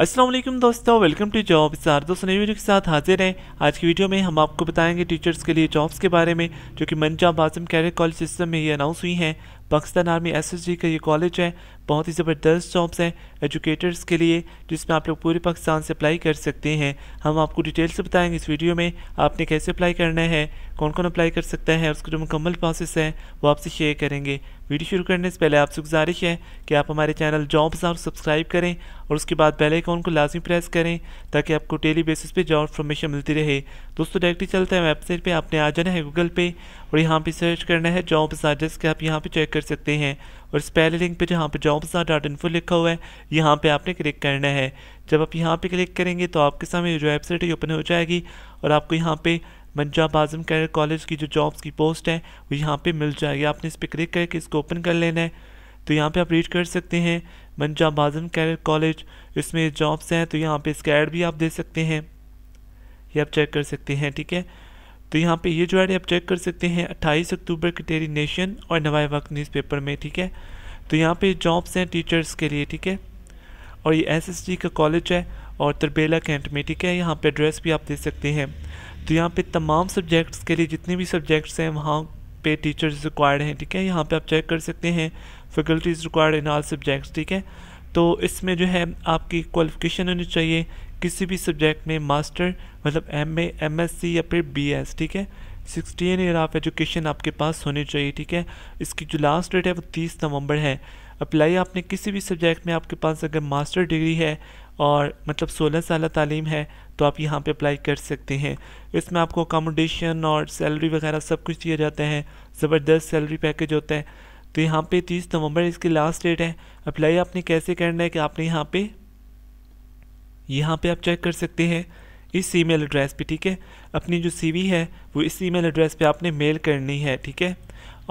असलम दोस्तों welcome to job सार दोस्तों नई वीडियो के साथ हाजिर हैं आज की वीडियो में हम आपको बताएंगे टीचर्स के लिए जॉब्स के बारे में जो कि मंजा आजम कैरियर कॉलेज सिस्टम में ये अनाउंस हुई हैं पाकिस्तान आर्मी जी का ये कॉलेज है बहुत ही ज़बरदस्त जॉब्स हैं एजुकेटर्स के लिए जिसमें आप लोग पूरे पाकिस्तान से अप्लाई कर सकते हैं हम आपको डिटेल्स से बताएंगे इस वीडियो में आपने कैसे अप्लाई करना है कौन कौन अप्लाई कर सकता है उसका जो मुकम्मल प्रोसेस है वो आपसे शेयर करेंगे वीडियो शुरू करने से पहले आपसे गुजारिश है कि आप हमारे चैनल जॉब्स और सब्सक्राइब करें और उसके बाद पहले अकाउंट को लाजमी प्रेस करें ताकि आपको डेली बेसिस पर जॉब इन्फॉर्मेशन मिलती रहे दोस्तों डायरेक्टली चलते हैं वेबसाइट पर आपने आ जाना है गूगल पे और यहाँ पे सर्च करना है जॉब साथ जिसके आप यहाँ पे चेक कर सकते हैं और इस पहले लिंक पे जहाँ पे साथ डॉट इन्फो लिखा हुआ है यहाँ पे आपने क्लिक करना है जब आप यहाँ पे क्लिक करेंगे तो आपके सामने जो वेबसाइट है ओपन हो जाएगी और आपको यहाँ पे पंजाब आजम कैर कॉलेज की जो जॉब्स की पोस्ट है वो यहाँ पर मिल जाएगी आपने इस पर क्लिक करके इसको ओपन कर लेना है तो यहाँ पे आप रीड कर सकते हैं पंजाब आजम कैर कॉलेज इसमें जॉब्स हैं तो यहाँ पे इसका भी आप दे सकते हैं ये आप चेक कर सकते हैं ठीक है तो यहाँ पे ये जो है आप चेक कर सकते हैं 28 अक्टूबर की टेरी नेशन और नवाए वक्त न्यूज़पेपर में ठीक है तो यहाँ पे जॉब्स हैं टीचर्स के लिए ठीक है और ये एसएसजी का कॉलेज है और तरबेला कैंट में ठीक है यहाँ पे एड्रेस भी आप दे सकते हैं तो यहाँ पे तमाम सब्जेक्ट्स के लिए जितने भी सब्जेक्ट्स हैं वहाँ पे टीचर्स रिक्वायर्ड हैं ठीक है यहाँ पर आप चेक कर सकते हैं faculties required in all subjects ठीक है तो इसमें जो है आपकी क्वालिफिकेशन होनी चाहिए किसी भी सब्जेक्ट में मास्टर मतलब M A M S C या फिर बी एस ठीक है सिक्सटीन ईयर ऑफ एजुकेशन आपके पास होनी चाहिए ठीक है इसकी जो लास्ट डेट है वो तीस नवंबर है अप्लाई आपने किसी भी सब्जेक्ट में आपके पास अगर मास्टर डिग्री है और मतलब सोलह साल तालीम है तो आप यहाँ पे अप्लाई कर सकते हैं इसमें आपको अकोमोडेशन और सैलरी वगैरह सब कुछ दिया जाता है ज़बरदस्त सैलरी पैकेज होता है तो यहाँ पे तीस नवंबर इसकी लास्ट डेट है अप्लाई आपने कैसे करना है कि आपने यहाँ पे यहाँ पे आप चेक कर सकते हैं इस ईमेल एड्रेस पे ठीक है अपनी जो सीवी है वो इस ईमेल एड्रेस पे आपने मेल करनी है ठीक है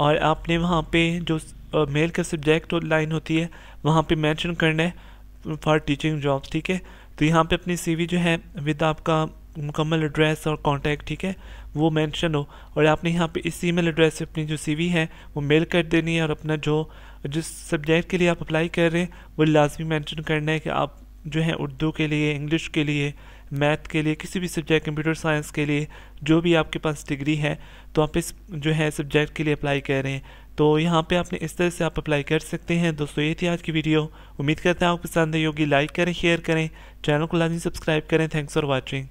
और आपने वहाँ पे जो मेल का सब्जेक्ट और लाइन होती है वहाँ पे मैंशन करना है फॉर टीचिंग जॉब ठीक है तो यहाँ पे अपनी सीवी जो है विद आपका मुकम्मल एड्रेस और कांटेक्ट ठीक है वो मेंशन हो और आपने यहाँ पे इस ईमेल एड्रेस से अपनी जो सीवी है वो मेल कर देनी है और अपना जो जिस सब्जेक्ट के लिए आप अप्लाई कर रहे हैं वो लाजमी मेंशन करना है कि आप जो है उर्दू के लिए इंग्लिश के लिए मैथ के लिए किसी भी सब्जेक्ट कंप्यूटर साइंस के लिए जो भी आपके पास डिग्री है तो आप इस जो है सब्जेक्ट के लिए अप्लाई कर रहे हैं तो यहाँ पे आपने इस तरह से आप अप्लाई कर सकते हैं दोस्तों ये थी आज की वीडियो उम्मीद करता हूँ आपको पसंद आई होगी लाइक करें शेयर करें चैनल को लाजमी सब्सक्राइब करें थैंक्स फॉर वॉचिंग